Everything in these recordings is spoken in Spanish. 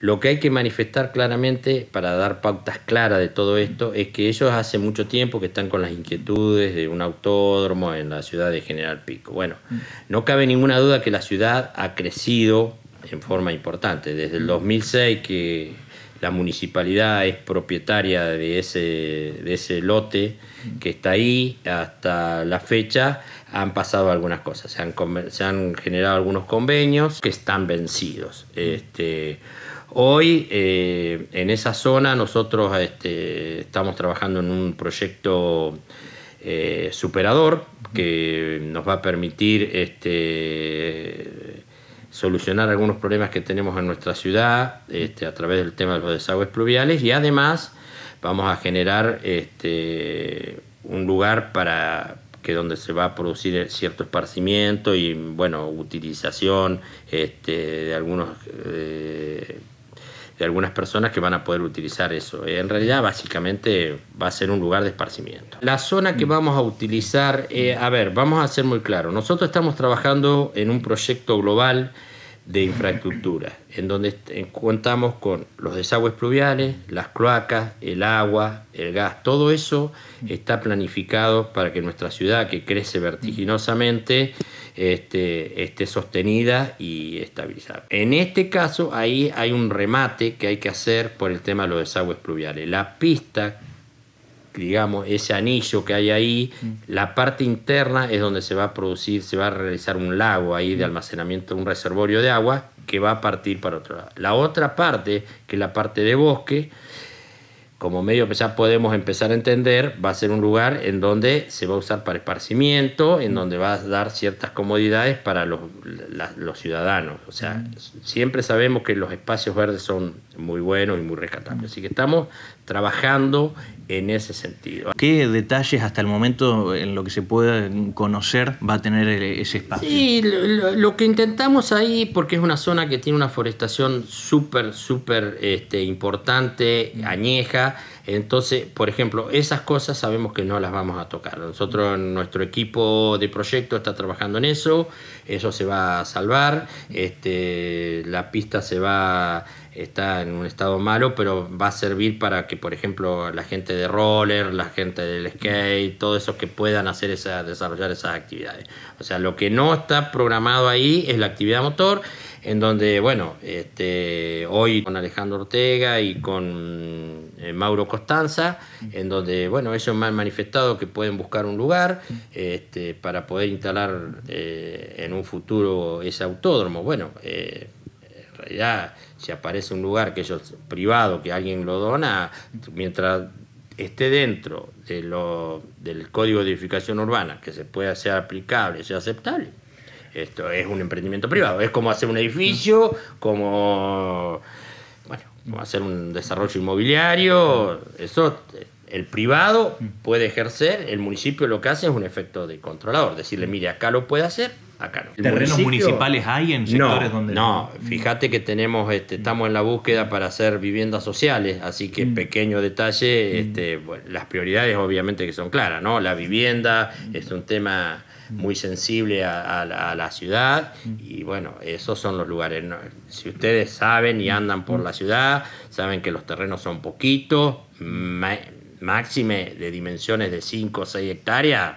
Lo que hay que manifestar claramente para dar pautas claras de todo esto es que ellos hace mucho tiempo que están con las inquietudes de un autódromo en la ciudad de General Pico. Bueno, mm. no cabe ninguna duda que la ciudad ha crecido en forma importante. Desde el 2006 mm. que la municipalidad es propietaria de ese, de ese lote mm. que está ahí, hasta la fecha han pasado algunas cosas, se han, se han generado algunos convenios que están vencidos. Este, Hoy eh, en esa zona nosotros este, estamos trabajando en un proyecto eh, superador que nos va a permitir este, solucionar algunos problemas que tenemos en nuestra ciudad este, a través del tema de los desagües pluviales y además vamos a generar un lugar para que donde se va a producir cierto esparcimiento y bueno utilización de algunos eh, de algunas personas que van a poder utilizar eso. En realidad, básicamente va a ser un lugar de esparcimiento. La zona que mm. vamos a utilizar, eh, a ver, vamos a ser muy claros. Nosotros estamos trabajando en un proyecto global de infraestructura, en donde contamos con los desagües pluviales, las cloacas, el agua, el gas, todo eso está planificado para que nuestra ciudad, que crece vertiginosamente, este, esté sostenida y estabilizada. En este caso, ahí hay un remate que hay que hacer por el tema de los desagües pluviales. La pista digamos, ese anillo que hay ahí, mm. la parte interna es donde se va a producir, se va a realizar un lago ahí de mm. almacenamiento, un reservorio de agua que va a partir para otro lado. La otra parte, que es la parte de bosque, como medio que ya podemos empezar a entender, va a ser un lugar en donde se va a usar para esparcimiento, en mm. donde va a dar ciertas comodidades para los, los ciudadanos. O sea, siempre sabemos que los espacios verdes son muy bueno y muy rescatable. Así que estamos trabajando en ese sentido. ¿Qué detalles hasta el momento en lo que se pueda conocer va a tener e-, ese espacio? Sí, lo, que intentamos ahí, porque es una zona que tiene una forestación súper, súper este, importante, añeja, entonces, por ejemplo, esas cosas sabemos que no las vamos a tocar. Nosotros, nuestro equipo de proyecto está trabajando en eso, eso se va a salvar, este, la pista se va, está en un estado malo, pero va a servir para que, por ejemplo, la gente de roller, la gente del skate, todos esos que puedan hacer esa, desarrollar esas actividades. O sea, lo que no está programado ahí es la actividad motor, en donde, bueno, este, hoy con Alejandro Ortega y con eh, Mauro Costanza, en donde bueno, ellos me han manifestado que pueden buscar un lugar este, para poder instalar eh, en un futuro ese autódromo. Bueno, eh, en realidad, si aparece un lugar que ellos, privado, que alguien lo dona, mientras esté dentro de lo, del código de edificación urbana, que se pueda ser aplicable, sea aceptable, esto es un emprendimiento privado. Es como hacer un edificio, como hacer un desarrollo inmobiliario, eso eh, el privado puede ejercer, el municipio lo que hace es un efecto de controlador, decirle, mire, acá lo puede hacer, acá no. ¿Terrenos municipales hay en sectores donde...? No, fíjate que tenemos, este, estamos en la búsqueda para hacer viviendas sociales, así que pequeño detalle, este, las prioridades obviamente que son claras, ¿no? La vivienda es un tema muy sensible a, la ciudad y bueno, esos son los lugares. Si ustedes saben y andan por la ciudad, saben que los terrenos son poquitos, máxime de dimensiones de 5 o 6 hectáreas,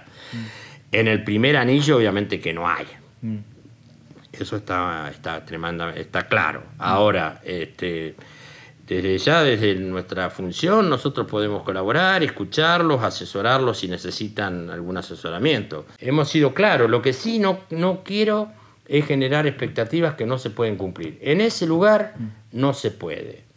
en el primer anillo obviamente que no hay. Mm. Eso está, está tremenda, está claro. Ahora, este, desde ya, desde nuestra función, nosotros podemos colaborar, escucharlos, asesorarlos si necesitan algún asesoramiento. Hemos sido claros, lo que sí no, no quiero es generar expectativas que no se pueden cumplir. En ese lugar mm. no se puede.